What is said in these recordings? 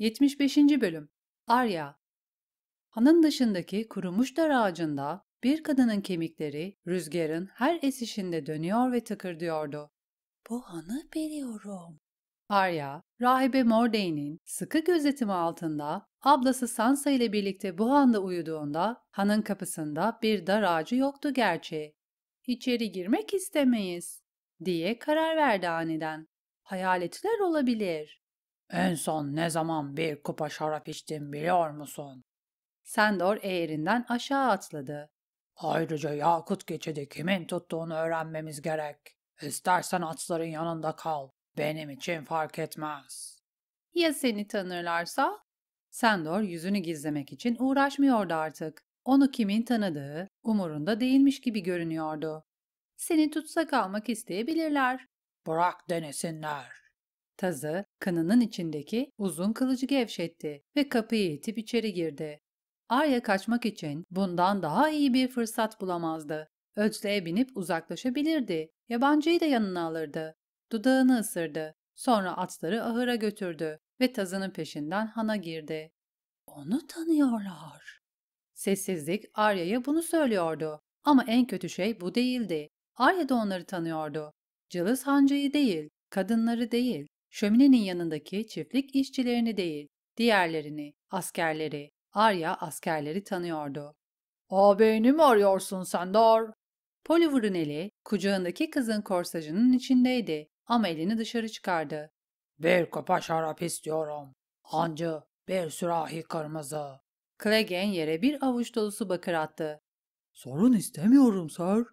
75. Bölüm Arya Hanın dışındaki kurumuş dar ağacında bir kadının kemikleri rüzgarın her esişinde dönüyor ve tıkırdıyordu. Bu hanı biliyorum. Arya, rahibe Mordey'nin sıkı gözetimi altında ablası Sansa ile birlikte bu handa uyuduğunda hanın kapısında bir dar ağacı yoktu gerçi. İçeri girmek istemeyiz diye karar verdi aniden. Hayaletler olabilir. En son ne zaman bir kupa şarap içtim biliyor musun? Sendor eğerinden aşağı atladı. Ayrıca Yakut geçidi kimin tuttuğunu öğrenmemiz gerek. İstersen atların yanında kal. Benim için fark etmez. Ya seni tanırlarsa? Sendor yüzünü gizlemek için uğraşmıyordu artık. Onu kimin tanıdığı umurunda değilmiş gibi görünüyordu. Seni tutsak almak isteyebilirler. Bırak denesinler. Tazı kanının içindeki uzun kılıcı gevşetti ve kapıyı itip içeri girdi. Arya kaçmak için bundan daha iyi bir fırsat bulamazdı. Öcle'ye binip uzaklaşabilirdi. Yabancıyı da yanına alırdı. Dudağını ısırdı. Sonra atları ahıra götürdü ve tazının peşinden hana girdi. Onu tanıyorlar. Sessizlik Arya'ya bunu söylüyordu. Ama en kötü şey bu değildi. Arya da onları tanıyordu. Cılız hancıyı değil, kadınları değil, şöminenin yanındaki çiftlik işçilerini değil, diğerlerini, askerleri, Arya askerleri tanıyordu. ''Ağabeyini mi arıyorsun sen dar?'' Polivurun eli kucağındaki kızın korsajının içindeydi ama elini dışarı çıkardı. ''Bir kupa şarap istiyorum. Hancı, bir sürahi kırmızı.'' Clegane yere bir avuç dolusu bakır attı. ''Sorun istemiyorum sir.''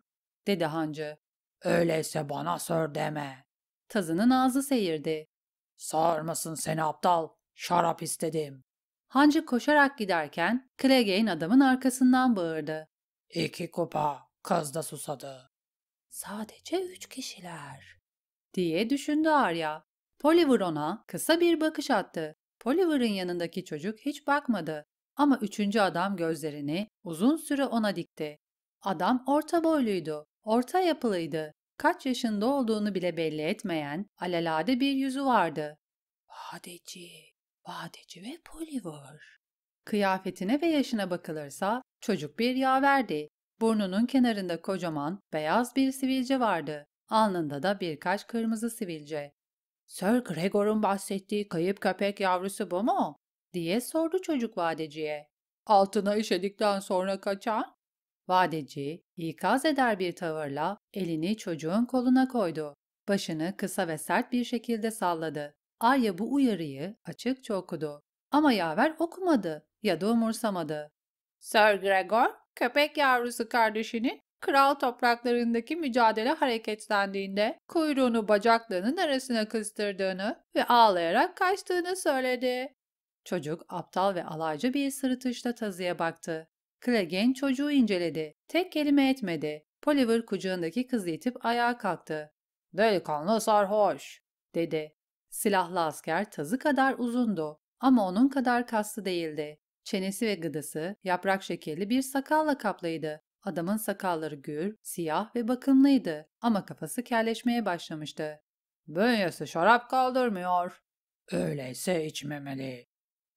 dedi hancı. ''Öyleyse bana sir deme. Tazının ağzı seyirdi. Sağırmasın seni aptal. Şarap istedim. Hancı koşarak giderken Clegane adamın arkasından bağırdı. İki kupa. Kız da susadı. Sadece üç kişiler. Diye düşündü Arya. Poliver ona kısa bir bakış attı. Poliver'ın yanındaki çocuk hiç bakmadı. Ama üçüncü adam gözlerini uzun süre ona dikti. Adam orta boyluydu, orta yapılıydı kaç yaşında olduğunu bile belli etmeyen alalade bir yüzü vardı. Vadeci, vadeci ve Polivor. Kıyafetine ve yaşına bakılırsa çocuk bir yaverdi. Burnunun kenarında kocaman beyaz bir sivilce vardı. Alnında da birkaç kırmızı sivilce. Sir Gregor'un bahsettiği kayıp köpek yavrusu bu mu? diye sordu çocuk vadeciye. Altına işedikten sonra kaçan Vadeci, ikaz eder bir tavırla elini çocuğun koluna koydu. Başını kısa ve sert bir şekilde salladı. Arya bu uyarıyı açıkça okudu. Ama yaver okumadı ya da umursamadı. Sir Gregor, köpek yavrusu kardeşinin kral topraklarındaki mücadele hareketlendiğinde kuyruğunu bacaklarının arasına kıstırdığını ve ağlayarak kaçtığını söyledi. Çocuk aptal ve alaycı bir sırıtışla tazıya baktı. Clegane çocuğu inceledi. Tek kelime etmedi. Poliver kucağındaki kızı itip ayağa kalktı. ''Delikanlı sarhoş'' dedi. Silahlı asker tazı kadar uzundu ama onun kadar kaslı değildi. Çenesi ve gıdası yaprak şekilli bir sakalla kaplıydı. Adamın sakalları gür, siyah ve bakımlıydı ama kafası kelleşmeye başlamıştı. ''Bünyesi şarap kaldırmıyor.'' ''Öyleyse içmemeli.''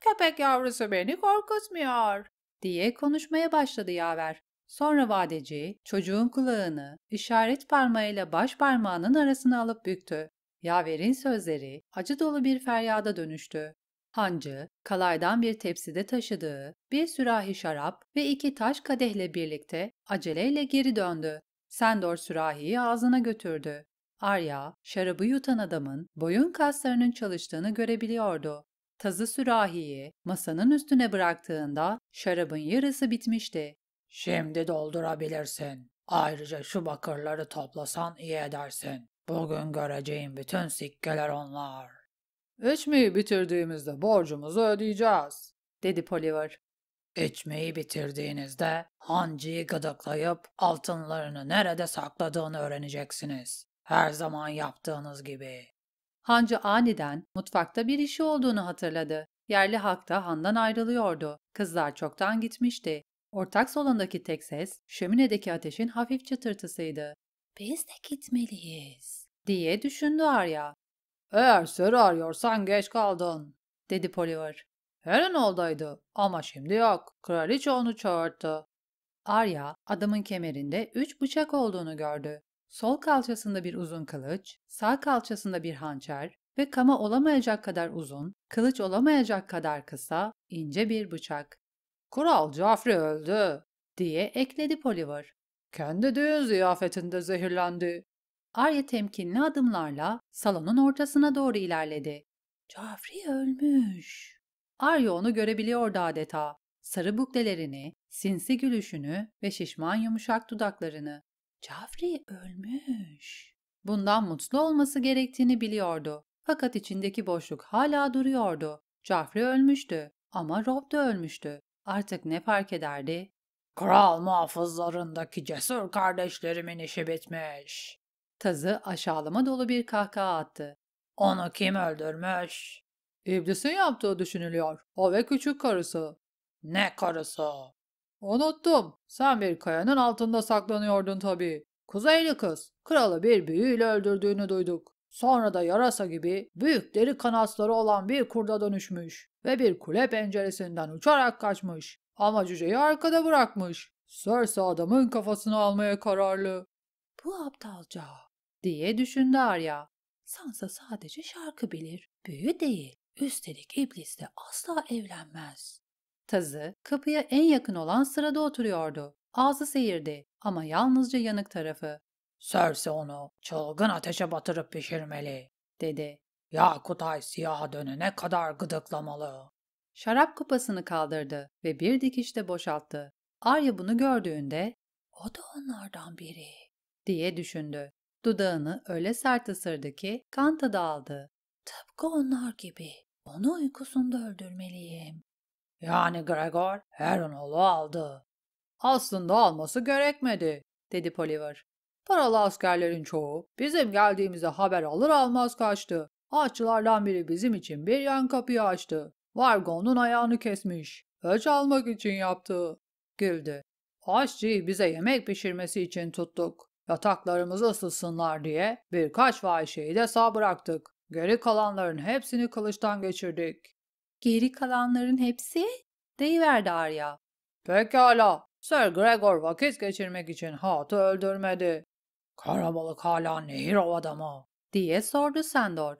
''Köpek yavrusu beni korkutmuyor.'' diye konuşmaya başladı yaver. Sonra vadeci çocuğun kulağını işaret parmağıyla baş parmağının arasına alıp büktü. Yaver'in sözleri acı dolu bir feryada dönüştü. Hancı, kalaydan bir tepside taşıdığı bir sürahi şarap ve iki taş kadehle birlikte aceleyle geri döndü. Sendor sürahiyi ağzına götürdü. Arya, şarabı yutan adamın boyun kaslarının çalıştığını görebiliyordu. Tazı sürahiyi masanın üstüne bıraktığında şarabın yarısı bitmişti. Şimdi doldurabilirsin. Ayrıca şu bakırları toplasan iyi edersin. Bugün göreceğin bütün sikkeler onlar. İçmeyi bitirdiğimizde borcumuzu ödeyeceğiz, dedi Poliver. İçmeyi bitirdiğinizde hancıyı gıdıklayıp altınlarını nerede sakladığını öğreneceksiniz. Her zaman yaptığınız gibi. Hancı aniden mutfakta bir işi olduğunu hatırladı. Yerli halk da handan ayrılıyordu. Kızlar çoktan gitmişti. Ortak salondaki tek ses şöminedeki ateşin hafif çıtırtısıydı. Biz de gitmeliyiz diye düşündü Arya. Eğer sır arıyorsan geç kaldın dedi Poliver. Helen oldaydı ama şimdi yok. Kraliçe onu çağırdı. Arya adamın kemerinde üç bıçak olduğunu gördü sol kalçasında bir uzun kılıç, sağ kalçasında bir hançer ve kama olamayacak kadar uzun, kılıç olamayacak kadar kısa, ince bir bıçak. Kural Joffrey öldü diye ekledi Polivar. Kendi düğün ziyafetinde zehirlendi. Arya temkinli adımlarla salonun ortasına doğru ilerledi. Joffrey ölmüş. Arya onu görebiliyordu adeta. Sarı buklelerini, sinsi gülüşünü ve şişman yumuşak dudaklarını. Cafri ölmüş. Bundan mutlu olması gerektiğini biliyordu. Fakat içindeki boşluk hala duruyordu. Cafri ölmüştü ama Rob da ölmüştü. Artık ne fark ederdi? Kral muhafızlarındaki cesur kardeşlerimin işi bitmiş. Tazı aşağılama dolu bir kahkaha attı. Onu kim öldürmüş? İblisin yaptığı düşünülüyor. O ve küçük karısı. Ne karısı? Unuttum. Sen bir kayanın altında saklanıyordun tabii. Kuzeyli kız, kralı bir büyüyle öldürdüğünü duyduk. Sonra da yarasa gibi büyük deri kanatları olan bir kurda dönüşmüş ve bir kule penceresinden uçarak kaçmış. Ama cüceyi arkada bırakmış. Sörse adamın kafasını almaya kararlı. Bu aptalca diye düşündü Arya. Sansa sadece şarkı bilir, büyü değil. Üstelik iblis de asla evlenmez. Tazı kapıya en yakın olan sırada oturuyordu. Ağzı seyirdi ama yalnızca yanık tarafı. Serse onu çılgın ateşe batırıp pişirmeli, dedi. Kutay siyaha dönene kadar gıdıklamalı. Şarap kupasını kaldırdı ve bir dikişte boşalttı. Arya bunu gördüğünde o da onlardan biri diye düşündü. Dudağını öyle sert ısırdı ki kan tadı aldı. Tıpkı onlar gibi. Onu uykusunda öldürmeliyim. Yani Gregor Heronol'u aldı. Aslında alması gerekmedi, dedi Poliver. Paralı askerlerin çoğu bizim geldiğimizde haber alır almaz kaçtı. Ağaççılardan biri bizim için bir yan kapıyı açtı. Vargonun ayağını kesmiş. Öç almak için yaptı. Güldü. Aşçıyı bize yemek pişirmesi için tuttuk. yataklarımız ısısınlar diye birkaç vahişeyi de sağ bıraktık. Geri kalanların hepsini kılıçtan geçirdik. Geri kalanların hepsi deyiverdi Arya. Pekala, Sir Gregor vakit geçirmek için Hat'ı öldürmedi. Karabalık hala nehir ovada mı? diye sordu Sandor.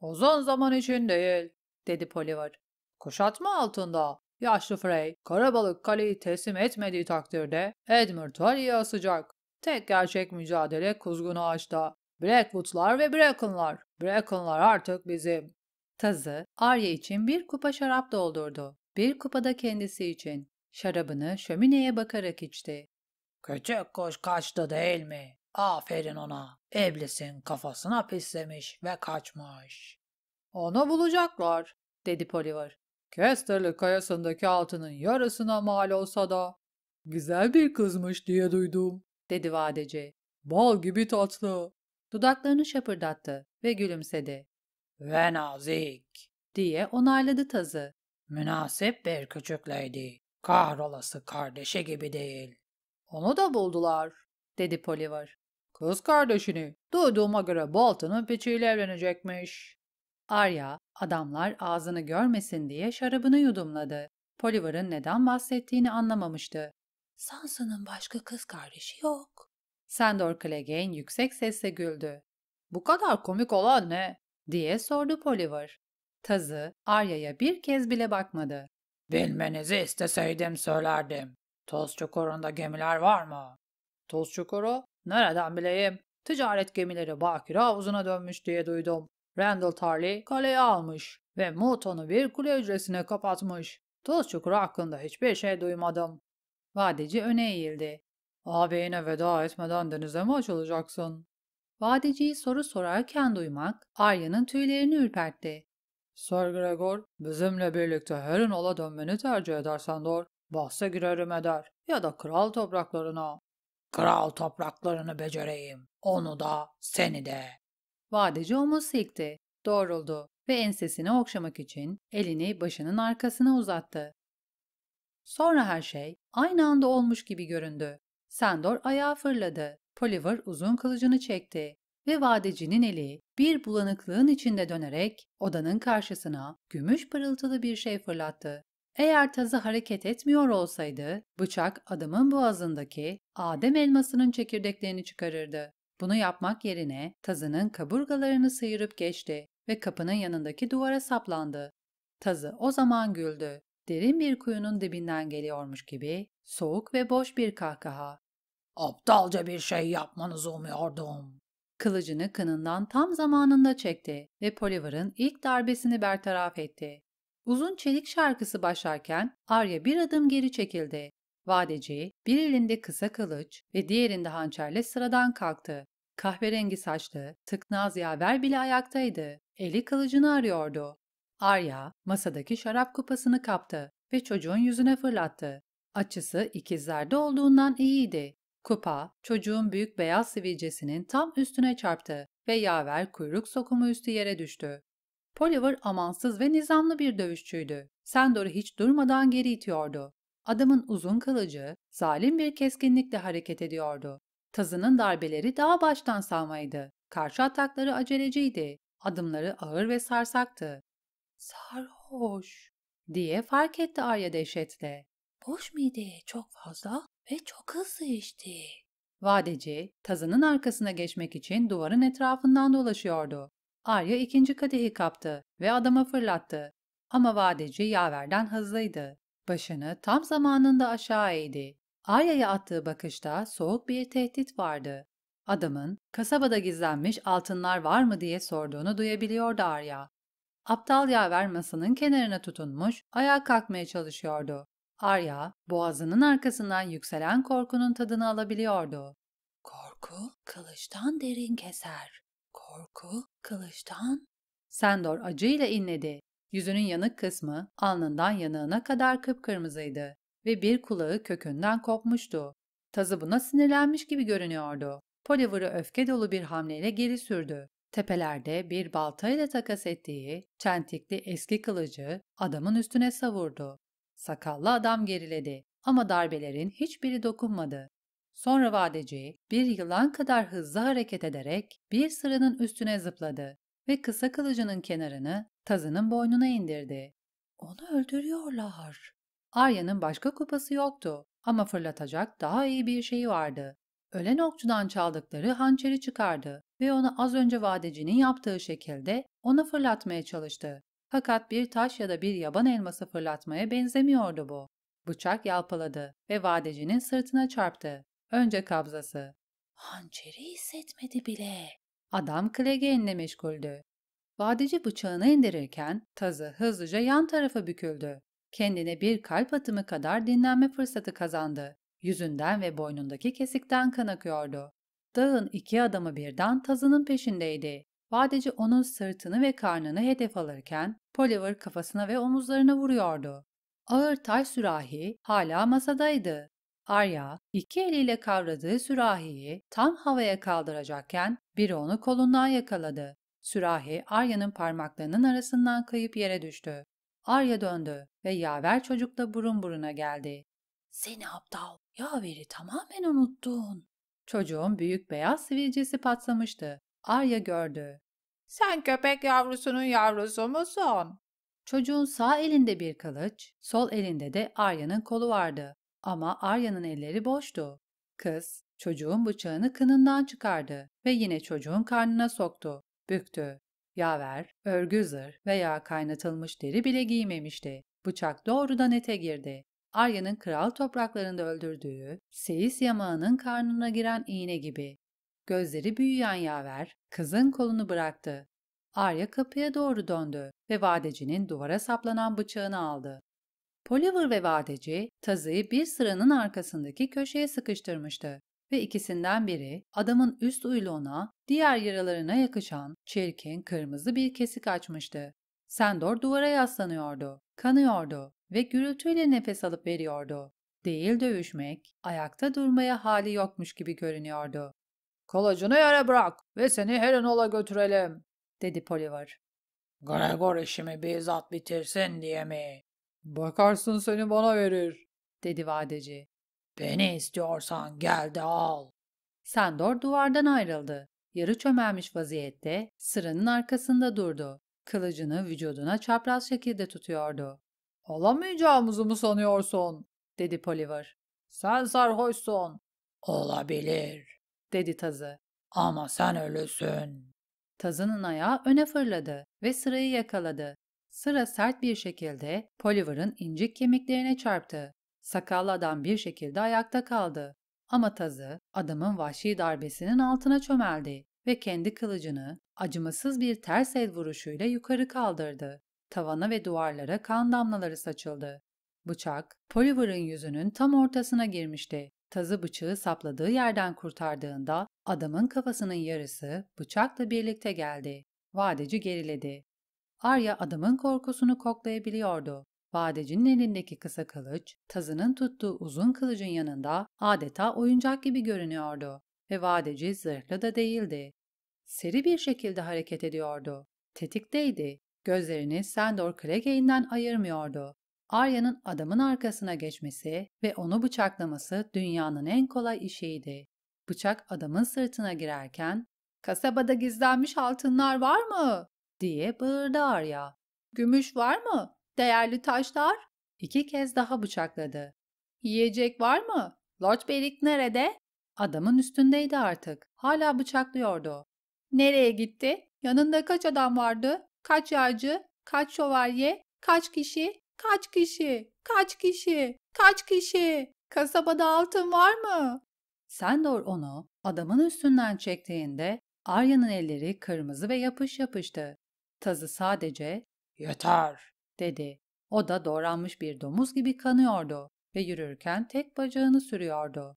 Uzun zaman için değil, dedi Polivar. Kuşatma altında. Yaşlı Frey, Karabalık kaleyi teslim etmediği takdirde Edmund Tully'e asacak. Tek gerçek mücadele Kuzgun Ağaç'ta. Blackwood'lar ve Bracken'lar. Bracken'lar artık bizim. Tazı, Arya için bir kupa şarap doldurdu. Bir kupada kendisi için. Şarabını şömineye bakarak içti. Küçük kuş kaçtı değil mi? Aferin ona. İblisin kafasına pislemiş ve kaçmış. Onu bulacaklar, dedi Polivar. Kesterli kayasındaki altının yarısına mal olsa da. Güzel bir kızmış diye duydum, dedi vadeci. Bal gibi tatlı. Dudaklarını şapırdattı ve gülümsedi ve nazik diye onayladı tazı. Münasip bir küçükleydi. Kahrolası kardeşi gibi değil. Onu da buldular, dedi Polivar. Kız kardeşini duyduğuma göre Bolton'un piçiyle evlenecekmiş. Arya, adamlar ağzını görmesin diye şarabını yudumladı. Polivar'ın neden bahsettiğini anlamamıştı. Sansa'nın başka kız kardeşi yok. Sandor Clegane yüksek sesle güldü. Bu kadar komik olan ne? diye sordu Poliver. Tazı Arya'ya bir kez bile bakmadı. Bilmenizi isteseydim söylerdim. Toz çukurunda gemiler var mı? Toz çukuru? Nereden bileyim? Ticaret gemileri Bakir havuzuna dönmüş diye duydum. Randall Tarly kaleyi almış ve Mouton'u bir kule hücresine kapatmış. Toz çukuru hakkında hiçbir şey duymadım. Vadeci öne eğildi. Ağabeyine veda etmeden denize mi açılacaksın? Vadeciyi soru sorarken duymak Arya'nın tüylerini ürpertti. Sir Gregor, bizimle birlikte Herin dönmeni tercih edersen doğru, bahse girerim eder ya da kral topraklarına. Kral topraklarını becereyim, onu da, seni de. Vadeci omuz silkti, doğruldu ve ensesini okşamak için elini başının arkasına uzattı. Sonra her şey aynı anda olmuş gibi göründü. Sandor ayağa fırladı. Poliver uzun kılıcını çekti ve vadecinin eli bir bulanıklığın içinde dönerek odanın karşısına gümüş pırıltılı bir şey fırlattı. Eğer tazı hareket etmiyor olsaydı bıçak adamın boğazındaki Adem elmasının çekirdeklerini çıkarırdı. Bunu yapmak yerine tazının kaburgalarını sıyırıp geçti ve kapının yanındaki duvara saplandı. Tazı o zaman güldü. Derin bir kuyunun dibinden geliyormuş gibi soğuk ve boş bir kahkaha Aptalca bir şey yapmanızı umuyordum. Kılıcını kınından tam zamanında çekti ve Polivar'ın ilk darbesini bertaraf etti. Uzun çelik şarkısı başarken Arya bir adım geri çekildi. Vadeci bir elinde kısa kılıç ve diğerinde hançerle sıradan kalktı. Kahverengi saçlı, tıknaz yaver bile ayaktaydı. Eli kılıcını arıyordu. Arya masadaki şarap kupasını kaptı ve çocuğun yüzüne fırlattı. Açısı ikizlerde olduğundan iyiydi Kupa, çocuğun büyük beyaz sivilcesinin tam üstüne çarptı ve yaver kuyruk sokumu üstü yere düştü. Poliver amansız ve nizamlı bir dövüşçüydü. Sandor'u hiç durmadan geri itiyordu. Adamın uzun kılıcı, zalim bir keskinlikle hareket ediyordu. Tazının darbeleri daha baştan savmaydı. Karşı atakları aceleciydi. Adımları ağır ve sarsaktı. Sarhoş diye fark etti Arya dehşetle. Boş mideye çok fazla ve çok hızlı içti. Vadeci, tazının arkasına geçmek için duvarın etrafından dolaşıyordu. Arya ikinci kadehi kaptı ve adama fırlattı. Ama vadeci yaverden hızlıydı. Başını tam zamanında aşağı eğdi. Arya'ya attığı bakışta soğuk bir tehdit vardı. Adamın kasabada gizlenmiş altınlar var mı diye sorduğunu duyabiliyordu Arya. Aptal yaver masanın kenarına tutunmuş, ayağa kalkmaya çalışıyordu. Arya, boğazının arkasından yükselen korkunun tadını alabiliyordu. Korku kılıçtan derin keser. Korku kılıçtan... Sendor acıyla inledi. Yüzünün yanık kısmı alnından yanağına kadar kıpkırmızıydı ve bir kulağı kökünden kopmuştu. Tazı buna sinirlenmiş gibi görünüyordu. Poliver'ı öfke dolu bir hamleyle geri sürdü. Tepelerde bir baltayla takas ettiği çentikli eski kılıcı adamın üstüne savurdu. Sakallı adam geriledi ama darbelerin hiçbiri dokunmadı. Sonra vadeci bir yılan kadar hızlı hareket ederek bir sıranın üstüne zıpladı ve kısa kılıcının kenarını tazının boynuna indirdi. Onu öldürüyorlar. Arya'nın başka kupası yoktu ama fırlatacak daha iyi bir şeyi vardı. Ölen okçudan çaldıkları hançeri çıkardı ve onu az önce vadecinin yaptığı şekilde ona fırlatmaya çalıştı. Fakat bir taş ya da bir yaban elması fırlatmaya benzemiyordu bu. Bıçak yalpaladı ve vadecinin sırtına çarptı. Önce kabzası. Hançeri hissetmedi bile. Adam Klegen'le meşguldü. Vadeci bıçağını indirirken tazı hızlıca yan tarafa büküldü. Kendine bir kalp atımı kadar dinlenme fırsatı kazandı. Yüzünden ve boynundaki kesikten kan akıyordu. Dağın iki adamı birden tazının peşindeydi. Vadeci onun sırtını ve karnını hedef alırken Poliver kafasına ve omuzlarına vuruyordu. Ağır tay sürahi hala masadaydı. Arya iki eliyle kavradığı sürahiyi tam havaya kaldıracakken biri onu kolundan yakaladı. Sürahi Arya'nın parmaklarının arasından kayıp yere düştü. Arya döndü ve yaver çocukla burun buruna geldi. Seni aptal, yaveri tamamen unuttun. Çocuğun büyük beyaz sivilcesi patlamıştı Arya gördü. Sen köpek yavrusunun yavrusu musun? Çocuğun sağ elinde bir kılıç, sol elinde de Arya'nın kolu vardı. Ama Arya'nın elleri boştu. Kız, çocuğun bıçağını kınından çıkardı ve yine çocuğun karnına soktu, büktü. Yaver, örgü zırh veya kaynatılmış deri bile giymemişti. Bıçak doğrudan ete girdi. Arya'nın kral topraklarında öldürdüğü, seyis yamağının karnına giren iğne gibi Gözleri büyüyen yaver, kızın kolunu bıraktı. Arya kapıya doğru döndü ve vadecinin duvara saplanan bıçağını aldı. Poliver ve vadeci tazıyı bir sıranın arkasındaki köşeye sıkıştırmıştı ve ikisinden biri adamın üst uyluğuna, diğer yaralarına yakışan çirkin kırmızı bir kesik açmıştı. Sendor duvara yaslanıyordu, kanıyordu ve gürültüyle nefes alıp veriyordu. Değil dövüşmek, ayakta durmaya hali yokmuş gibi görünüyordu. Kılıcını yere bırak ve seni Helenol'a götürelim, dedi Polivar. Gregor işimi bizzat bitirsin diye mi? Bakarsın seni bana verir, dedi vadeci. Beni istiyorsan gel de al. Sandor duvardan ayrıldı. Yarı çömelmiş vaziyette sıranın arkasında durdu. Kılıcını vücuduna çapraz şekilde tutuyordu. Alamayacağımızı mı sanıyorsun? dedi Polivar. Sen sarhoşsun. Olabilir dedi tazı. Ama sen ölüsün. Tazının ayağı öne fırladı ve sırayı yakaladı. Sıra sert bir şekilde Polivar'ın incik kemiklerine çarptı. Sakallı adam bir şekilde ayakta kaldı. Ama tazı adamın vahşi darbesinin altına çömeldi ve kendi kılıcını acımasız bir ters el vuruşuyla yukarı kaldırdı. Tavana ve duvarlara kan damlaları saçıldı. Bıçak, Polivar'ın yüzünün tam ortasına girmişti tazı bıçağı sapladığı yerden kurtardığında adamın kafasının yarısı bıçakla birlikte geldi. Vadeci geriledi. Arya adamın korkusunu koklayabiliyordu. Vadecinin elindeki kısa kılıç, tazının tuttuğu uzun kılıcın yanında adeta oyuncak gibi görünüyordu ve vadeci zırhlı da değildi. Seri bir şekilde hareket ediyordu. Tetikteydi. Gözlerini Sandor Cleggane'den ayırmıyordu Arya'nın adamın arkasına geçmesi ve onu bıçaklaması dünyanın en kolay işiydi. Bıçak adamın sırtına girerken ''Kasabada gizlenmiş altınlar var mı?'' diye bağırdı Arya. ''Gümüş var mı? Değerli taşlar?'' İki kez daha bıçakladı. ''Yiyecek var mı? Lodgeberrik nerede?'' Adamın üstündeydi artık. Hala bıçaklıyordu. ''Nereye gitti? Yanında kaç adam vardı? Kaç yağcı? Kaç şövalye? Kaç kişi? Kaç kişi? Kaç kişi? Kaç kişi? Kasabada altın var mı? Sendor onu adamın üstünden çektiğinde Arya'nın elleri kırmızı ve yapış yapıştı. Tazı sadece "Yeter." dedi. O da doğranmış bir domuz gibi kanıyordu ve yürürken tek bacağını sürüyordu.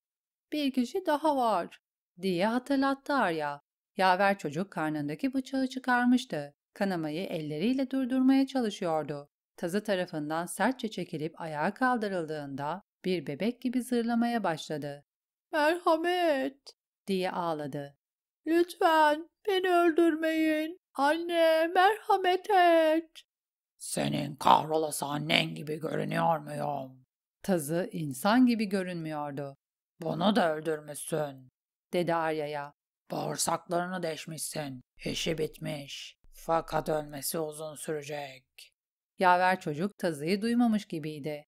"Bir kişi daha var." diye hatırlattı Arya. Yaver çocuk karnındaki bıçağı çıkarmıştı. Kanamayı elleriyle durdurmaya çalışıyordu tazı tarafından sertçe çekilip ayağa kaldırıldığında bir bebek gibi zırlamaya başladı. Merhamet diye ağladı. Lütfen beni öldürmeyin. Anne merhamet et. Senin kahrolası annen gibi görünüyor muyum? Tazı insan gibi görünmüyordu. Bunu da öldürmüşsün, dedi Arya'ya. Bağırsaklarını deşmişsin. İşi bitmiş. Fakat ölmesi uzun sürecek. Yaver çocuk tazıyı duymamış gibiydi.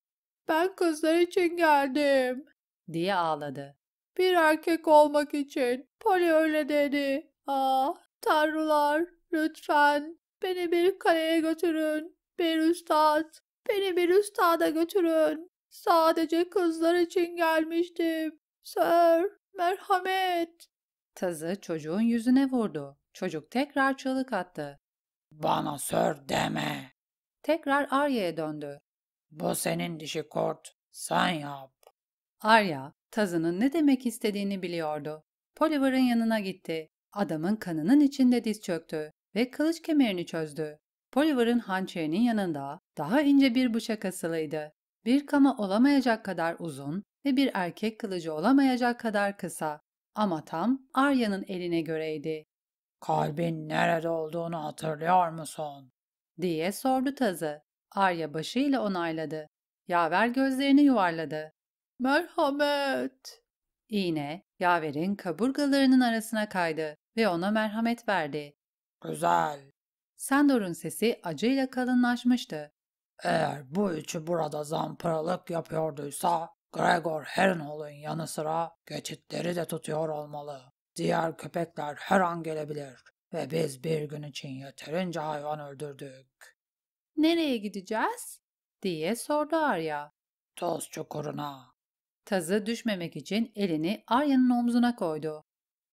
Ben kızlar için geldim diye ağladı. Bir erkek olmak için. Poli öyle dedi. Ah tanrılar lütfen beni bir kaleye götürün. Bir üstad. Beni bir üstada götürün. Sadece kızlar için gelmiştim. Sir merhamet. Tazı çocuğun yüzüne vurdu. Çocuk tekrar çığlık attı. Bana sör deme tekrar Arya'ya döndü. Bu senin dişi kort, sen yap. Arya, Tazı'nın ne demek istediğini biliyordu. Polivar'ın yanına gitti. Adamın kanının içinde diz çöktü ve kılıç kemerini çözdü. Polivar'ın hançerinin yanında daha ince bir bıçak asılıydı. Bir kama olamayacak kadar uzun ve bir erkek kılıcı olamayacak kadar kısa. Ama tam Arya'nın eline göreydi. Kalbin nerede olduğunu hatırlıyor musun? diye sordu tazı. Arya başıyla onayladı. Yaver gözlerini yuvarladı. Merhamet! İğne, yaverin kaburgalarının arasına kaydı ve ona merhamet verdi. Güzel. Sandor'un sesi acıyla kalınlaşmıştı. Eğer bu üçü burada zamparalık yapıyorduysa, Gregor Hernhol'un yanı sıra geçitleri de tutuyor olmalı. Diğer köpekler her an gelebilir. Ve biz bir gün için yeterince hayvan öldürdük. Nereye gideceğiz? diye sordu Arya. Toz çukuruna. Tazı düşmemek için elini Arya'nın omzuna koydu.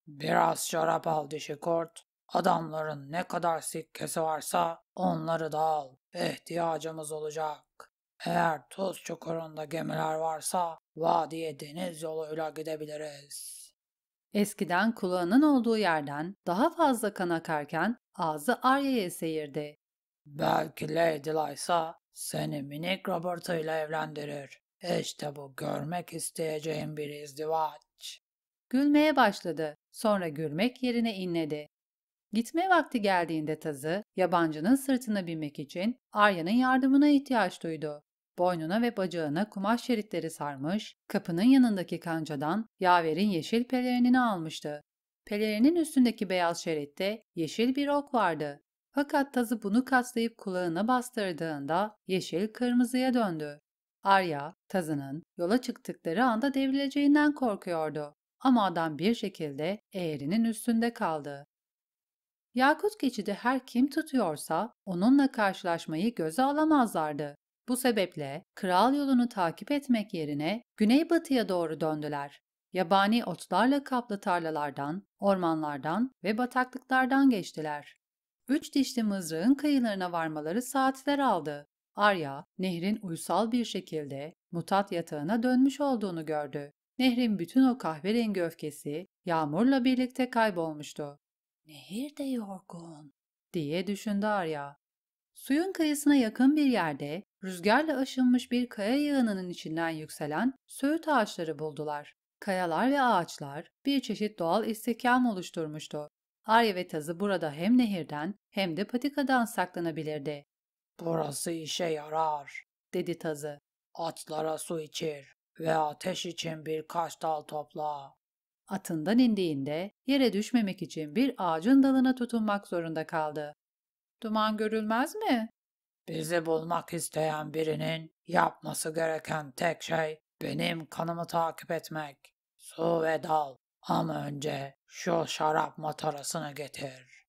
Biraz şarap al dişi kurt. Adamların ne kadar sikkesi varsa onları da al. İhtiyacımız olacak. Eğer tuz çukurunda gemiler varsa vadiye deniz yoluyla gidebiliriz. Eskiden kulağının olduğu yerden daha fazla kan akarken ağzı Arya'ya seyirdi. Belki Lady Lysa seni minik Roberto ile evlendirir. İşte bu görmek isteyeceğim bir izdivaç. Gülmeye başladı. Sonra gülmek yerine inledi. Gitme vakti geldiğinde tazı, yabancının sırtına binmek için Arya'nın yardımına ihtiyaç duydu boynuna ve bacağına kumaş şeritleri sarmış, kapının yanındaki kancadan yaverin yeşil pelerinini almıştı. Pelerinin üstündeki beyaz şeritte yeşil bir ok vardı. Fakat tazı bunu kaslayıp kulağına bastırdığında yeşil kırmızıya döndü. Arya, tazının yola çıktıkları anda devrileceğinden korkuyordu. Ama adam bir şekilde eğrinin üstünde kaldı. Yakut geçidi her kim tutuyorsa onunla karşılaşmayı göze alamazlardı. Bu sebeple kral yolunu takip etmek yerine güneybatıya doğru döndüler. Yabani otlarla kaplı tarlalardan, ormanlardan ve bataklıklardan geçtiler. Üç dişli mızrağın kıyılarına varmaları saatler aldı. Arya, nehrin uysal bir şekilde mutat yatağına dönmüş olduğunu gördü. Nehrin bütün o kahverengi öfkesi yağmurla birlikte kaybolmuştu. Nehir de yorgun, diye düşündü Arya. Suyun kıyısına yakın bir yerde Rüzgarla aşınmış bir kaya yığınının içinden yükselen söğüt ağaçları buldular. Kayalar ve ağaçlar bir çeşit doğal istikam oluşturmuştu. Arya ve Tazı burada hem nehirden hem de patikadan saklanabilirdi. Burası işe yarar, dedi Tazı. Atlara su içir ve ateş için birkaç dal topla. Atından indiğinde yere düşmemek için bir ağacın dalına tutunmak zorunda kaldı. Duman görülmez mi? Bizi bulmak isteyen birinin yapması gereken tek şey benim kanımı takip etmek. Su ve dal ama önce şu şarap matarasını getir.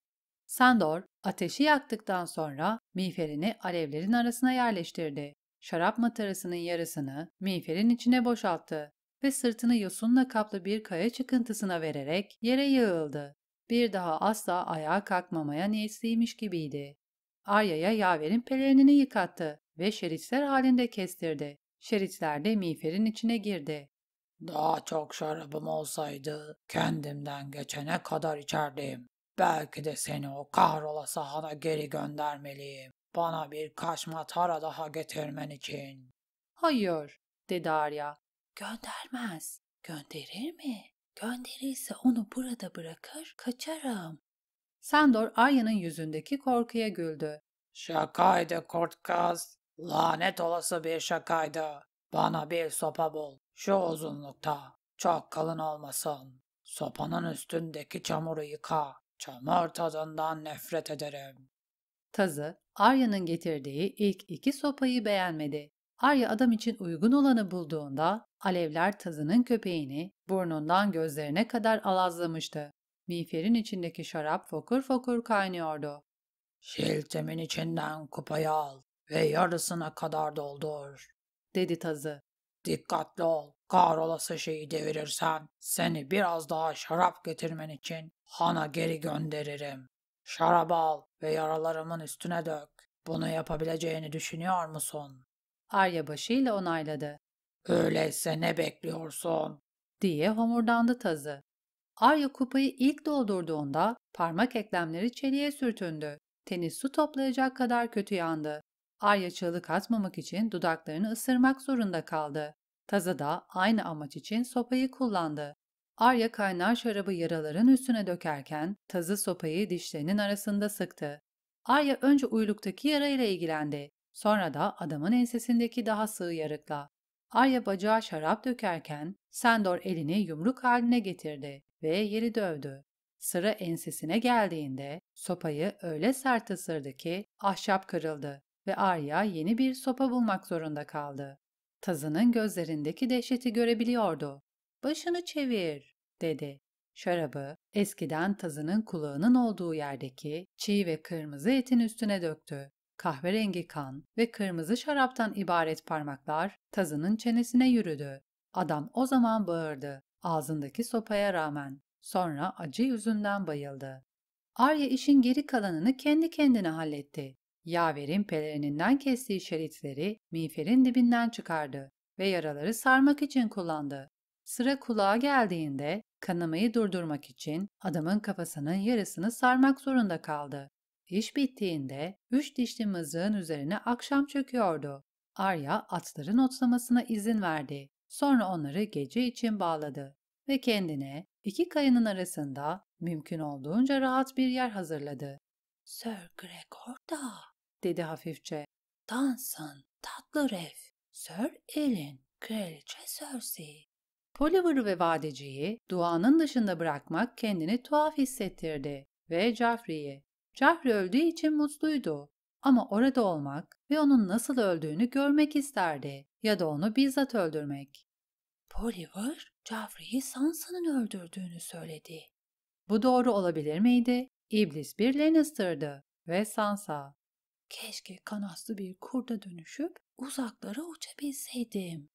Sandor ateşi yaktıktan sonra miğferini alevlerin arasına yerleştirdi. Şarap matarasının yarısını miğferin içine boşalttı ve sırtını yosunla kaplı bir kaya çıkıntısına vererek yere yığıldı. Bir daha asla ayağa kalkmamaya niyetliymiş gibiydi. Arya'ya yaverin pelerinini yıkattı ve şeritler halinde kestirdi. Şeritler de miğferin içine girdi. Daha çok şarabım olsaydı kendimden geçene kadar içerdim. Belki de seni o kahrola sahana geri göndermeliyim. Bana bir kaşma tara daha getirmen için. Hayır, dedi Arya. Göndermez. Gönderir mi? Gönderirse onu burada bırakır, kaçarım. Sandor Arya'nın yüzündeki korkuya güldü. Şakaydı kurt kız. Lanet olası bir şakaydı. Bana bir sopa bul. Şu uzunlukta. Çok kalın olmasın. Sopanın üstündeki çamuru yıka. Çamur tadından nefret ederim. Tazı, Arya'nın getirdiği ilk iki sopayı beğenmedi. Arya adam için uygun olanı bulduğunda alevler tazının köpeğini burnundan gözlerine kadar alazlamıştı. Miğferin içindeki şarap fokur fokur kaynıyordu. Şiltemin içinden kupayı al ve yarısına kadar doldur, dedi tazı. Dikkatli ol, kahrolası şeyi devirirsen seni biraz daha şarap getirmen için hana geri gönderirim. Şarap al ve yaralarımın üstüne dök. Bunu yapabileceğini düşünüyor musun? Arya başıyla onayladı. Öyleyse ne bekliyorsun? diye homurdandı tazı. Arya kupayı ilk doldurduğunda parmak eklemleri çeliğe sürtündü. Tenis su toplayacak kadar kötü yandı. Arya çığlık atmamak için dudaklarını ısırmak zorunda kaldı. Taza da aynı amaç için sopayı kullandı. Arya kaynar şarabı yaraların üstüne dökerken tazı sopayı dişlerinin arasında sıktı. Arya önce uyluktaki yarayla ilgilendi. Sonra da adamın ensesindeki daha sığ yarıkla. Arya bacağa şarap dökerken Sandor elini yumruk haline getirdi ve yeri dövdü. Sıra ensesine geldiğinde sopayı öyle sert ısırdı ki ahşap kırıldı ve Arya yeni bir sopa bulmak zorunda kaldı. Tazının gözlerindeki dehşeti görebiliyordu. "Başını çevir," dedi. Şarabı eskiden tazının kulağının olduğu yerdeki çiğ ve kırmızı etin üstüne döktü kahverengi kan ve kırmızı şaraptan ibaret parmaklar tazının çenesine yürüdü. Adam o zaman bağırdı, ağzındaki sopaya rağmen. Sonra acı yüzünden bayıldı. Arya işin geri kalanını kendi kendine halletti. Yaver'in pelerininden kestiği şeritleri miğferin dibinden çıkardı ve yaraları sarmak için kullandı. Sıra kulağa geldiğinde kanamayı durdurmak için adamın kafasının yarısını sarmak zorunda kaldı. İş bittiğinde üç dişli mızığın üzerine akşam çöküyordu. Arya atların otlamasına izin verdi. Sonra onları gece için bağladı ve kendine iki kayanın arasında mümkün olduğunca rahat bir yer hazırladı. Sir Gregor da, dedi hafifçe. Dansın, tatlı ref. Sir Elin, kraliçe Cersei. Poliver'ı ve vadeciyi duanın dışında bırakmak kendini tuhaf hissettirdi ve Joffrey'i Cahri öldüğü için mutluydu. Ama orada olmak ve onun nasıl öldüğünü görmek isterdi ya da onu bizzat öldürmek. Polivar Caffrey'i Sansa'nın öldürdüğünü söyledi. Bu doğru olabilir miydi? İblis bir Lannister'dı ve Sansa. Keşke kanaslı bir kurda dönüşüp uzaklara uçabilseydim.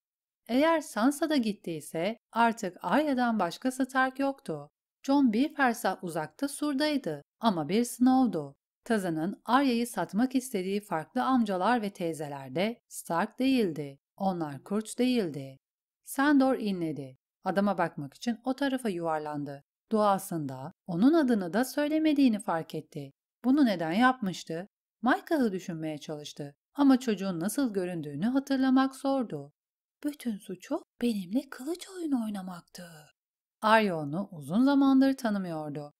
Eğer Sansa da gittiyse artık Arya'dan başka satark yoktu John bir fersah uzakta surdaydı ama bir sınavdı. Tazan'ın Arya'yı satmak istediği farklı amcalar ve teyzeler de Stark değildi. Onlar kurt değildi. Sandor inledi. Adama bakmak için o tarafa yuvarlandı. Duasında onun adını da söylemediğini fark etti. Bunu neden yapmıştı? Michael'ı düşünmeye çalıştı ama çocuğun nasıl göründüğünü hatırlamak zordu. Bütün suçu benimle kılıç oyunu oynamaktı. Aryon'u uzun zamandır tanımıyordu.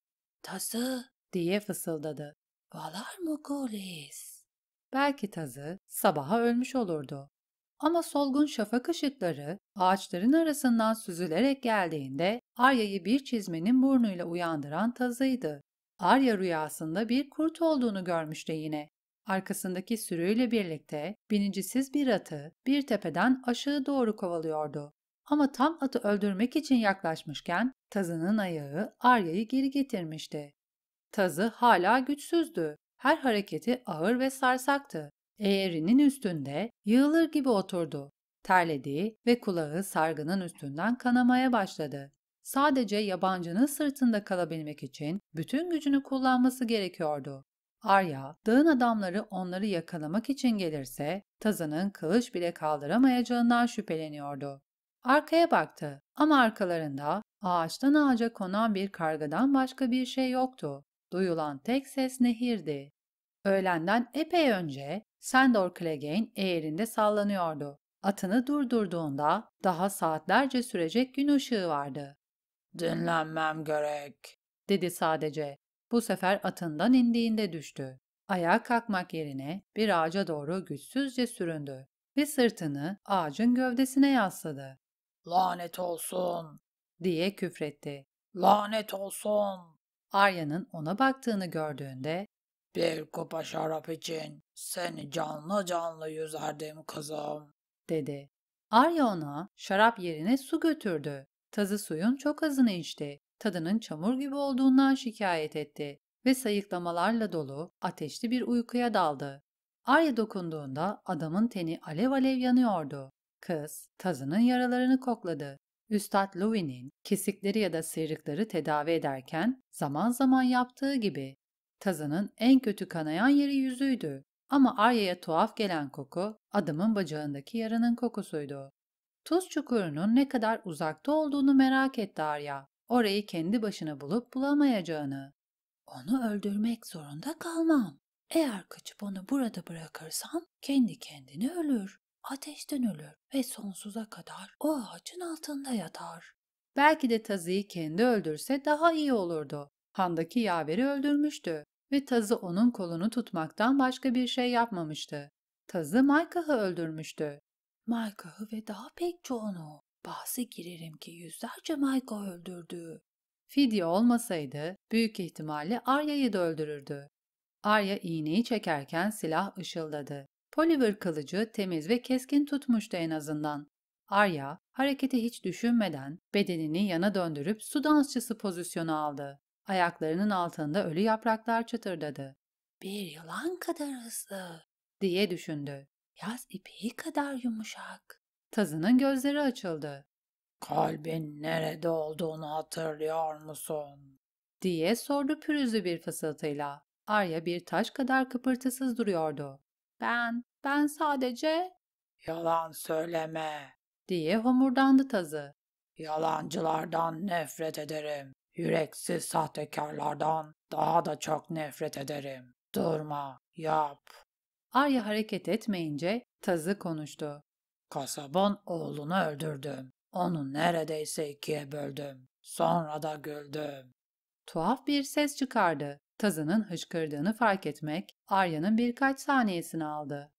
Tazı diye fısıldadı. Valar mı Golis? Belki tazı sabaha ölmüş olurdu. Ama solgun şafak ışıkları ağaçların arasından süzülerek geldiğinde Arya'yı bir çizmenin burnuyla uyandıran tazıydı. Arya rüyasında bir kurt olduğunu görmüştü yine. Arkasındaki sürüyle birlikte binicisiz bir atı bir tepeden aşağı doğru kovalıyordu ama tam atı öldürmek için yaklaşmışken Tazı'nın ayağı Arya'yı geri getirmişti. Tazı hala güçsüzdü. Her hareketi ağır ve sarsaktı. Eğerinin üstünde yığılır gibi oturdu. Terledi ve kulağı sargının üstünden kanamaya başladı. Sadece yabancının sırtında kalabilmek için bütün gücünü kullanması gerekiyordu. Arya, dağın adamları onları yakalamak için gelirse, Tazı'nın kılıç bile kaldıramayacağından şüpheleniyordu. Arkaya baktı ama arkalarında ağaçtan ağaca konan bir kargadan başka bir şey yoktu. Duyulan tek ses nehirdi. Öğlenden epey önce Sandor Clegane eğerinde sallanıyordu. Atını durdurduğunda daha saatlerce sürecek gün ışığı vardı. ''Dinlenmem gerek.'' dedi sadece. Bu sefer atından indiğinde düştü. Ayağa kalkmak yerine bir ağaca doğru güçsüzce süründü ve sırtını ağacın gövdesine yasladı. Lanet olsun diye küfretti. Lanet olsun. Arya'nın ona baktığını gördüğünde bir kupa şarap için seni canlı canlı yüzerdim kızım dedi. Arya ona şarap yerine su götürdü. Tazı suyun çok azını içti. Tadının çamur gibi olduğundan şikayet etti ve sayıklamalarla dolu ateşli bir uykuya daldı. Arya dokunduğunda adamın teni alev alev yanıyordu. Kız, tazının yaralarını kokladı. Üstad Louis'nin kesikleri ya da sıyrıkları tedavi ederken zaman zaman yaptığı gibi tazının en kötü kanayan yeri yüzüydü. Ama Arya'ya tuhaf gelen koku adamın bacağındaki yaranın kokusuydu. Tuz çukurunun ne kadar uzakta olduğunu merak etti Arya. Orayı kendi başına bulup bulamayacağını. Onu öldürmek zorunda kalmam. Eğer kaçıp onu burada bırakırsam kendi kendini ölür ateşten ölür ve sonsuza kadar o ağacın altında yatar. Belki de Tazı'yı kendi öldürse daha iyi olurdu. Handaki yaveri öldürmüştü ve Tazı onun kolunu tutmaktan başka bir şey yapmamıştı. Tazı Maykah'ı öldürmüştü. Maykah'ı ve daha pek çoğunu. Bahse girerim ki yüzlerce Maykah öldürdü. Fidye olmasaydı büyük ihtimalle Arya'yı da öldürürdü. Arya iğneyi çekerken silah ışıldadı. Poliver kılıcı temiz ve keskin tutmuştu en azından. Arya, hareketi hiç düşünmeden bedenini yana döndürüp su dansçısı pozisyonu aldı. Ayaklarının altında ölü yapraklar çıtırdadı. Bir yılan kadar hızlı diye düşündü. Yaz ipeği kadar yumuşak. Tazının gözleri açıldı. Kalbin nerede olduğunu hatırlıyor musun? diye sordu pürüzlü bir fısıltıyla. Arya bir taş kadar kıpırtısız duruyordu. Ben ben sadece yalan söyleme diye homurdandı tazı. Yalancılardan nefret ederim. Yüreksiz sahtekarlardan daha da çok nefret ederim. Durma, yap. Arya hareket etmeyince tazı konuştu. Kasaban oğlunu öldürdüm. Onu neredeyse ikiye böldüm. Sonra da güldüm. Tuhaf bir ses çıkardı. Tazının hışkırdığını fark etmek Arya'nın birkaç saniyesini aldı.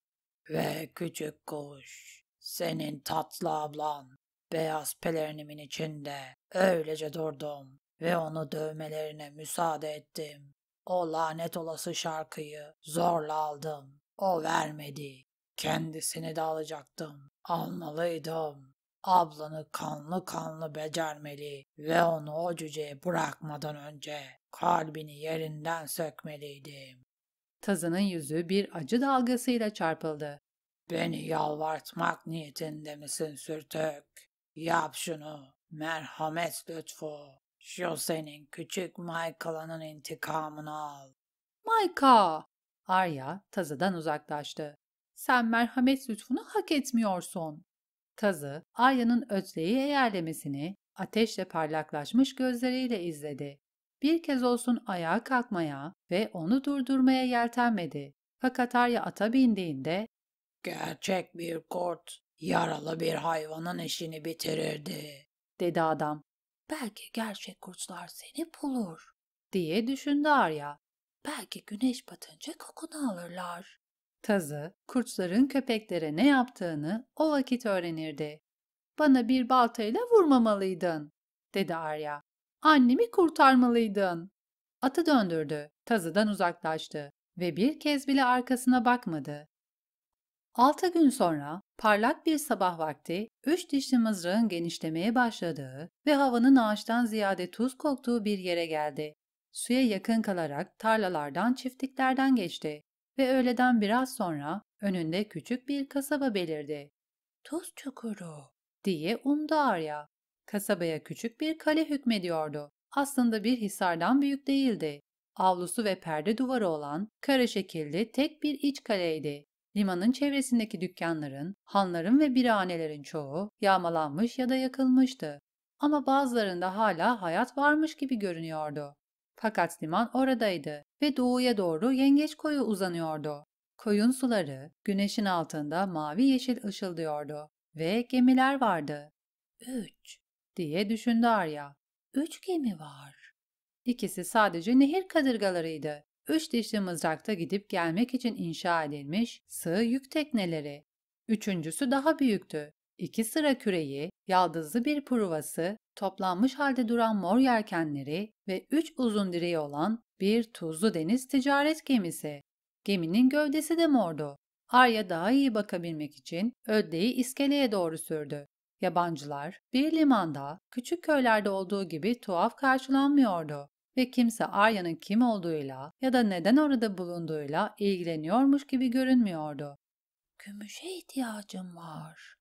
Ve küçük kuş, senin tatlı ablan, beyaz pelerinimin içinde öylece durdum ve onu dövmelerine müsaade ettim. O lanet olası şarkıyı zorla aldım. O vermedi. Kendisini de alacaktım. Almalıydım. Ablanı kanlı kanlı becermeli ve onu o cüceye bırakmadan önce kalbini yerinden sökmeliydim. Tazının yüzü bir acı dalgasıyla çarpıldı. Beni yalvartmak niyetinde misin sürtük? Yap şunu. Merhamet lütfu. Şu senin küçük Michael'ın intikamını al. Michael! Arya tazıdan uzaklaştı. Sen merhamet lütfunu hak etmiyorsun. Tazı, Arya'nın özleyi eğerlemesini ateşle parlaklaşmış gözleriyle izledi bir kez olsun ayağa kalkmaya ve onu durdurmaya yeltenmedi. Fakat Arya ata bindiğinde ''Gerçek bir kurt, yaralı bir hayvanın işini bitirirdi.'' dedi adam. ''Belki gerçek kurtlar seni bulur.'' diye düşündü Arya. ''Belki güneş batınca kokunu alırlar.'' Tazı, kurtların köpeklere ne yaptığını o vakit öğrenirdi. ''Bana bir baltayla vurmamalıydın.'' dedi Arya. Annemi kurtarmalıydın. Atı döndürdü, tazıdan uzaklaştı ve bir kez bile arkasına bakmadı. Altı gün sonra parlak bir sabah vakti üç dişli mızrağın genişlemeye başladığı ve havanın ağaçtan ziyade tuz koktuğu bir yere geldi. Suya yakın kalarak tarlalardan çiftliklerden geçti ve öğleden biraz sonra önünde küçük bir kasaba belirdi. Tuz çukuru diye umdu Arya. Kasabaya küçük bir kale hükmediyordu. Aslında bir hisardan büyük değildi. Avlusu ve perde duvarı olan kare şekilli tek bir iç kaleydi. Limanın çevresindeki dükkanların, hanların ve biranelerin çoğu yağmalanmış ya da yakılmıştı. Ama bazılarında hala hayat varmış gibi görünüyordu. Fakat liman oradaydı ve doğuya doğru yengeç koyu uzanıyordu. Koyun suları güneşin altında mavi yeşil ışıldıyordu ve gemiler vardı. 3 diye düşündü Arya. Üç gemi var. İkisi sadece nehir kadırgalarıydı. Üç dişli mızrakta gidip gelmek için inşa edilmiş sığ yük tekneleri. Üçüncüsü daha büyüktü. İki sıra küreyi, yaldızlı bir pruvası, toplanmış halde duran mor yelkenleri ve üç uzun direği olan bir tuzlu deniz ticaret gemisi. Geminin gövdesi de mordu. Arya daha iyi bakabilmek için ödleyi iskeleye doğru sürdü. Yabancılar bir limanda, küçük köylerde olduğu gibi tuhaf karşılanmıyordu ve kimse Arya'nın kim olduğuyla ya da neden orada bulunduğuyla ilgileniyormuş gibi görünmüyordu. Gümüşe ihtiyacım var.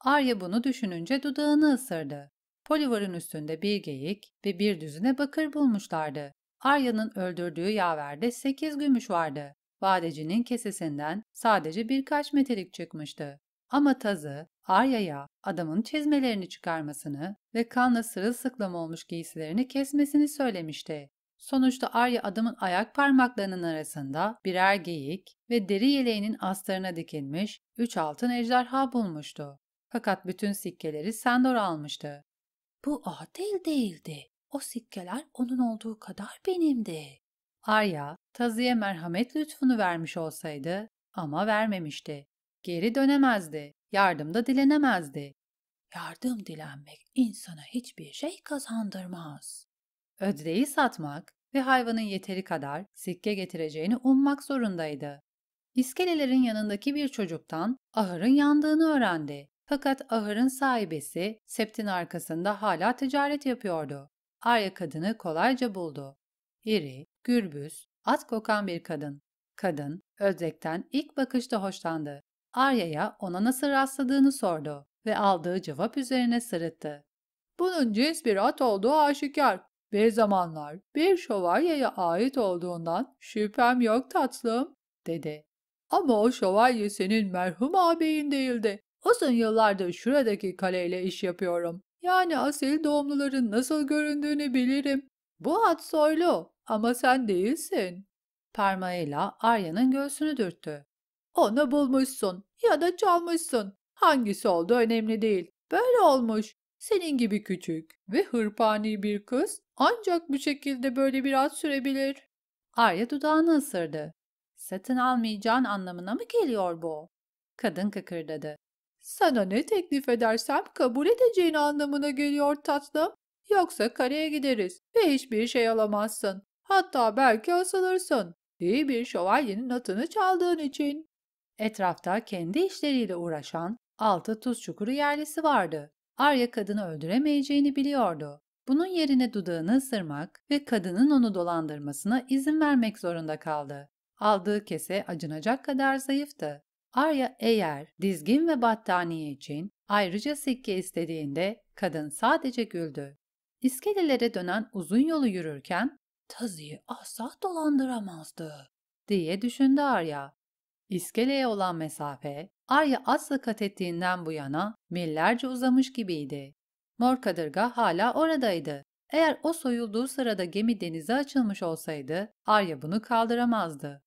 Arya bunu düşününce dudağını ısırdı. Polivar'ın üstünde bir geyik ve bir düzine bakır bulmuşlardı. Arya'nın öldürdüğü yaverde sekiz gümüş vardı. Vadecinin kesesinden sadece birkaç metelik çıkmıştı. Ama Tazı, Arya'ya adamın çizmelerini çıkarmasını ve kanla sırılsıklam olmuş giysilerini kesmesini söylemişti. Sonuçta Arya adamın ayak parmaklarının arasında birer geyik ve deri yeleğinin astarına dikilmiş üç altın ejderha bulmuştu. Fakat bütün sikkeleri Sandor almıştı. Bu adil değildi. O sikkeler onun olduğu kadar benimdi. Arya, Tazı'ya merhamet lütfunu vermiş olsaydı ama vermemişti. Geri dönemezdi, yardım da dilenemezdi. Yardım dilenmek insana hiçbir şey kazandırmaz. Ödleyi satmak ve hayvanın yeteri kadar sikke getireceğini ummak zorundaydı. İskelelerin yanındaki bir çocuktan ahırın yandığını öğrendi. Fakat ahırın sahibesi septin arkasında hala ticaret yapıyordu. Arya kadını kolayca buldu. İri, gürbüz, at kokan bir kadın. Kadın, Özdek'ten ilk bakışta hoşlandı. Arya'ya ona nasıl rastladığını sordu ve aldığı cevap üzerine sırıttı. Bunun cins bir at olduğu aşikar. Bir zamanlar bir şövalyeye ait olduğundan şüphem yok tatlım, dedi. Ama o şövalye senin merhum ağabeyin değildi. Uzun yıllardır şuradaki kaleyle iş yapıyorum. Yani asil doğumluların nasıl göründüğünü bilirim. Bu at soylu ama sen değilsin. Parmağıyla Arya'nın göğsünü dürttü. Onu bulmuşsun ya da çalmışsın. Hangisi oldu önemli değil. Böyle olmuş. Senin gibi küçük ve hırpani bir kız ancak bu şekilde böyle biraz sürebilir. Arya dudağını ısırdı. Satın almayacağın anlamına mı geliyor bu? Kadın kıkırdadı. Sana ne teklif edersem kabul edeceğin anlamına geliyor tatlım. Yoksa kareye gideriz ve hiçbir şey alamazsın. Hatta belki asılırsın. İyi bir şövalyenin atını çaldığın için. Etrafta kendi işleriyle uğraşan altı tuz çukuru yerlisi vardı. Arya kadını öldüremeyeceğini biliyordu. Bunun yerine dudağını ısırmak ve kadının onu dolandırmasına izin vermek zorunda kaldı. Aldığı kese acınacak kadar zayıftı. Arya eğer dizgin ve battaniye için ayrıca sikke istediğinde kadın sadece güldü. İskelelere dönen uzun yolu yürürken Tazi'yi asla dolandıramazdı diye düşündü Arya. İskeleye olan mesafe, Arya asla kat ettiğinden bu yana millerce uzamış gibiydi. Mor kadırga hala oradaydı. Eğer o soyulduğu sırada gemi denize açılmış olsaydı Arya bunu kaldıramazdı.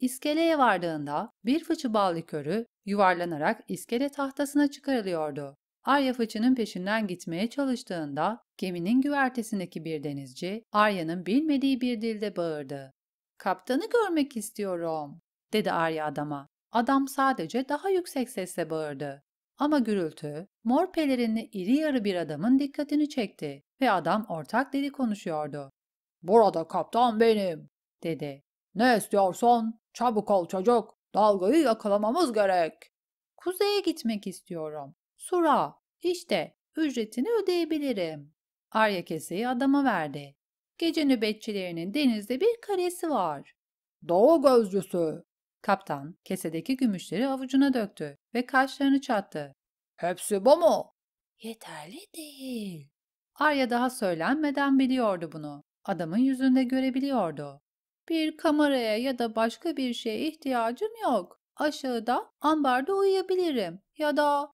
İskeleye vardığında bir fıçı bal likörü yuvarlanarak iskele tahtasına çıkarılıyordu. Arya fıçının peşinden gitmeye çalıştığında geminin güvertesindeki bir denizci Arya'nın bilmediği bir dilde bağırdı. Kaptanı görmek istiyorum dedi Arya adama. Adam sadece daha yüksek sesle bağırdı. Ama gürültü, mor pelerinli iri yarı bir adamın dikkatini çekti ve adam ortak dili konuşuyordu. ''Burada kaptan benim.'' dedi. ''Ne istiyorsun? Çabuk ol çocuk. Dalgayı yakalamamız gerek.'' ''Kuzeye gitmek istiyorum. Sura. İşte. Ücretini ödeyebilirim.'' Arya keseyi adama verdi. Gece nöbetçilerinin denizde bir karesi var. Doğu gözcüsü Kaptan kesedeki gümüşleri avucuna döktü ve kaşlarını çattı. Hepsi bu mu? Yeterli değil. Arya daha söylenmeden biliyordu bunu. Adamın yüzünde görebiliyordu. Bir kameraya ya da başka bir şeye ihtiyacım yok. Aşağıda ambarda uyuyabilirim ya da...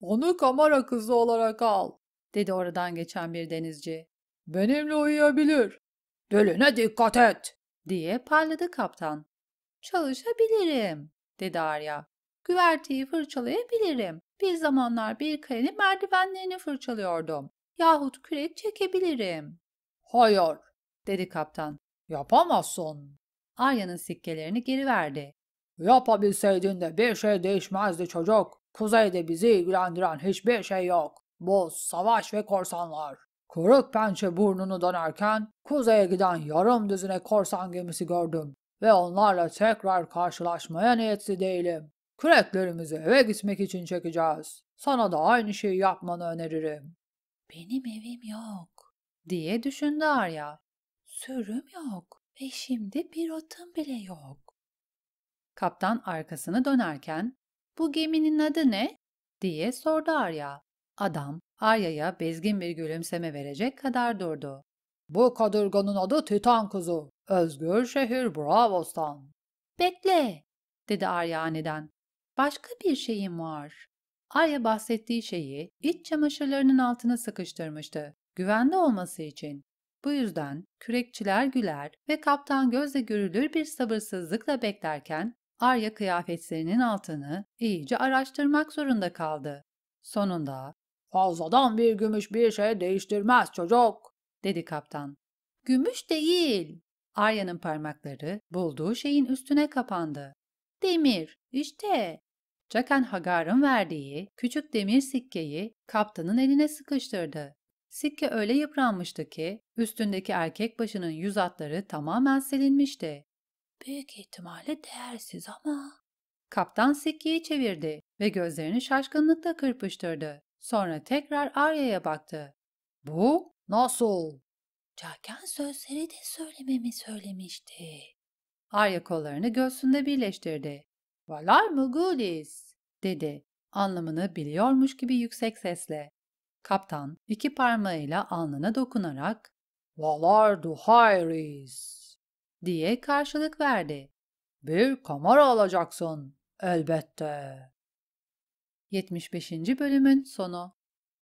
Onu kamera kızı olarak al, dedi oradan geçen bir denizci. Benimle uyuyabilir. Diline dikkat et, diye parladı kaptan. Çalışabilirim, dedi Arya. Güverteyi fırçalayabilirim. Bir zamanlar bir kalenin merdivenlerini fırçalıyordum. Yahut kürek çekebilirim. Hayır, dedi kaptan. Yapamazsın. Arya'nın sikkelerini geri verdi. Yapabilseydin de bir şey değişmezdi çocuk. Kuzeyde bizi ilgilendiren hiçbir şey yok. Boz, savaş ve korsanlar. Kırık pençe burnunu dönerken kuzeye giden yarım düzine korsan gemisi gördüm ve onlarla tekrar karşılaşmaya niyetli değilim. Küreklerimizi eve gitmek için çekeceğiz. Sana da aynı şeyi yapmanı öneririm. Benim evim yok diye düşündü Arya. Sürüm yok ve şimdi bir otum bile yok. Kaptan arkasını dönerken bu geminin adı ne diye sordu Arya. Adam Arya'ya bezgin bir gülümseme verecek kadar durdu. Bu kadırganın adı Titan Kuzu. Özgür şehir Bravos'tan. Bekle, dedi Arya aniden. Başka bir şeyim var. Arya bahsettiği şeyi iç çamaşırlarının altına sıkıştırmıştı. güvende olması için. Bu yüzden kürekçiler güler ve kaptan gözle görülür bir sabırsızlıkla beklerken Arya kıyafetlerinin altını iyice araştırmak zorunda kaldı. Sonunda ''Fazladan bir gümüş bir şey değiştirmez çocuk.'' dedi kaptan. Gümüş değil. Arya'nın parmakları bulduğu şeyin üstüne kapandı. Demir, işte. Caken Hagar'ın verdiği küçük demir sikkeyi kaptanın eline sıkıştırdı. Sikke öyle yıpranmıştı ki üstündeki erkek başının yüz atları tamamen silinmişti. Büyük ihtimalle değersiz ama... Kaptan sikkeyi çevirdi ve gözlerini şaşkınlıkla kırpıştırdı. Sonra tekrar Arya'ya baktı. Bu Nasıl? Caken sözleri de söylememi söylemişti. Arya kollarını göğsünde birleştirdi. Valar Mugulis dedi anlamını biliyormuş gibi yüksek sesle. Kaptan iki parmağıyla alnına dokunarak Valar Duhairis diye karşılık verdi. Bir kamera alacaksın elbette. 75. bölümün sonu